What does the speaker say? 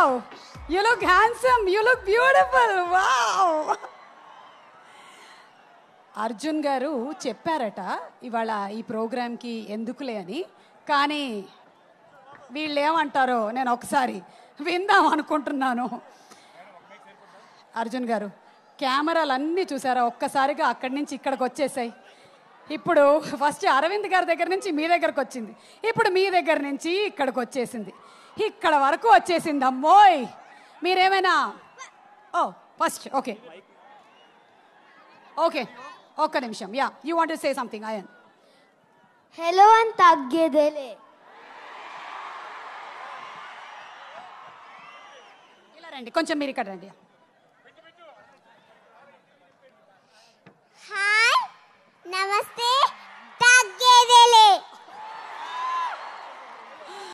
Wow, you look handsome, you look beautiful, wow. Arjun గారు చెప్పారట ఇవాళ ఈ ప్రోగ్రాంకి ఎందుకులే అని కానీ వీళ్ళు ఏమంటారో నేను ఒకసారి విందాం అనుకుంటున్నాను అర్జున్ గారు కెమెరాలు అన్నీ చూసారా ఒక్కసారిగా అక్కడి నుంచి ఇక్కడికి వచ్చేసాయి ఇప్పుడు ఫస్ట్ అరవింద్ గారి దగ్గర నుంచి మీ దగ్గరకు వచ్చింది ఇప్పుడు మీ దగ్గర నుంచి ఇక్కడికి వచ్చేసింది ఇక్కడ వరకు వచ్చేసింది అమ్మోయ్ మీరేమైనా ఓ ఫస్ట్ ఓకే ఓకే ఒక్క నిమిషం yeah you want say something in hello అని తగ్గేదేలే ఇలా రండి కొంచెం మీరు ఇక్కడ రండి